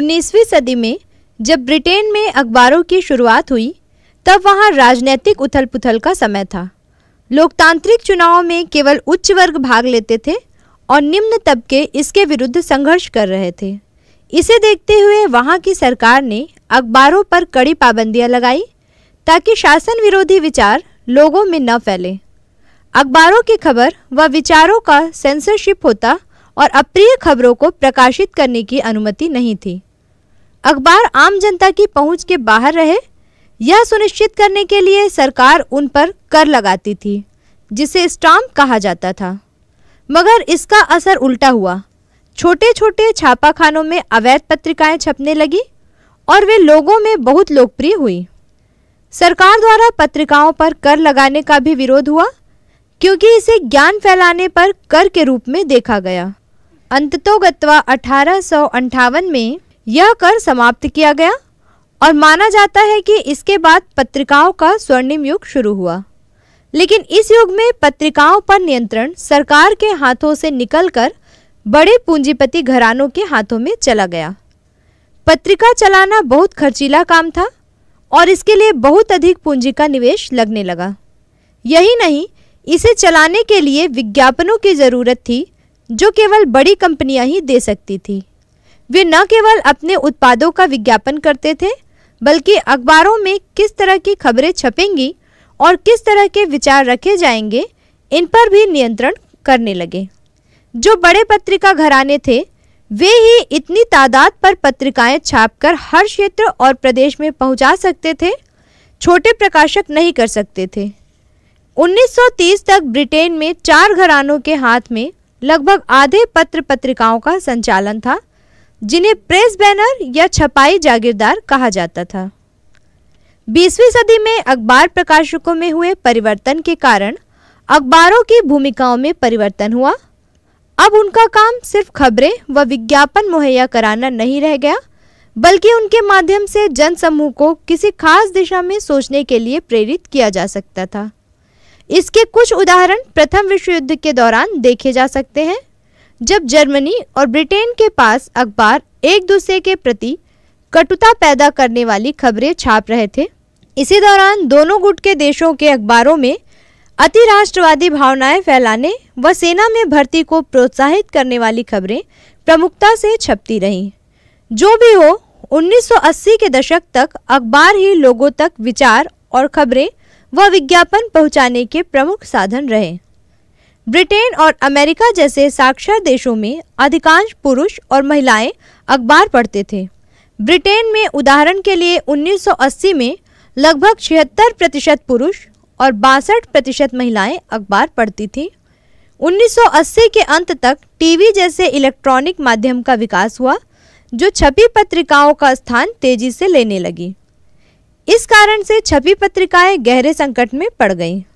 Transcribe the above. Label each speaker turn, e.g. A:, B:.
A: 19वीं सदी में जब ब्रिटेन में अखबारों की शुरुआत हुई तब वहाँ राजनैतिक उथल पुथल का समय था लोकतांत्रिक चुनावों में केवल उच्च वर्ग भाग लेते थे और निम्न तबके इसके विरुद्ध संघर्ष कर रहे थे इसे देखते हुए वहाँ की सरकार ने अखबारों पर कड़ी पाबंदियाँ लगाई ताकि शासन विरोधी विचार लोगों में न फैले अखबारों की खबर व विचारों का सेंसरशिप होता और अप्रिय खबरों को प्रकाशित करने की अनुमति नहीं थी अखबार आम जनता की पहुंच के बाहर रहे यह सुनिश्चित करने के लिए सरकार उन पर कर लगाती थी जिसे स्टाम्प कहा जाता था मगर इसका असर उल्टा हुआ छोटे छोटे छापाखानों में अवैध पत्रिकाएं छपने लगी और वे लोगों में बहुत लोकप्रिय हुई सरकार द्वारा पत्रिकाओं पर कर लगाने का भी विरोध हुआ क्योंकि इसे ज्ञान फैलाने पर कर के रूप में देखा गया अंततोगत्वा अठारह में यह कर समाप्त किया गया और माना जाता है कि इसके बाद पत्रिकाओं का स्वर्णिम युग शुरू हुआ लेकिन इस युग में पत्रिकाओं पर नियंत्रण सरकार के हाथों से निकलकर बड़े पूंजीपति घरानों के हाथों में चला गया पत्रिका चलाना बहुत खर्चीला काम था और इसके लिए बहुत अधिक पूंजी का निवेश लगने लगा यही नहीं इसे चलाने के लिए विज्ञापनों की ज़रूरत थी जो केवल बड़ी कंपनियां ही दे सकती थी वे न केवल अपने उत्पादों का विज्ञापन करते थे बल्कि अखबारों में किस तरह की खबरें छपेंगी और किस तरह के विचार रखे जाएंगे इन पर भी नियंत्रण करने लगे जो बड़े पत्रिका घराने थे वे ही इतनी तादाद पर पत्रिकाएं छापकर हर क्षेत्र और प्रदेश में पहुंचा सकते थे छोटे प्रकाशक नहीं कर सकते थे 1930 तक ब्रिटेन में चार घरानों के हाथ में लगभग आधे पत्र पत्रिकाओं का संचालन था जिन्हें प्रेस बैनर या छपाई जागीरदार कहा जाता था 20वीं सदी में अखबार प्रकाशकों में हुए परिवर्तन के कारण अखबारों की भूमिकाओं में परिवर्तन हुआ अब उनका काम सिर्फ खबरें व विज्ञापन मुहैया कराना नहीं रह गया बल्कि उनके माध्यम से जन समूह को किसी खास दिशा में सोचने के लिए प्रेरित किया जा सकता था इसके कुछ उदाहरण प्रथम विश्व युद्ध के दौरान देखे जा सकते हैं जब जर्मनी और ब्रिटेन के पास अखबार एक दूसरे के प्रति कटुता पैदा करने वाली खबरें छाप रहे थे इसी दौरान दोनों गुट के देशों के अखबारों में अति राष्ट्रवादी भावनाएं फैलाने व सेना में भर्ती को प्रोत्साहित करने वाली खबरें प्रमुखता से छपती रहीं जो भी हो 1980 के दशक तक अखबार ही लोगों तक विचार और खबरें व विज्ञापन पहुंचाने के प्रमुख साधन रहे ब्रिटेन और अमेरिका जैसे साक्षर देशों में अधिकांश पुरुष और महिलाएं अखबार पढ़ते थे ब्रिटेन में उदाहरण के लिए 1980 में लगभग छिहत्तर प्रतिशत पुरुष और बासठ प्रतिशत महिलाएं अखबार पढ़ती थीं 1980 के अंत तक टीवी जैसे इलेक्ट्रॉनिक माध्यम का विकास हुआ जो छपी पत्रिकाओं का स्थान तेजी से लेने लगी इस कारण से छपी पत्रिकाएं गहरे संकट में पड़ गईं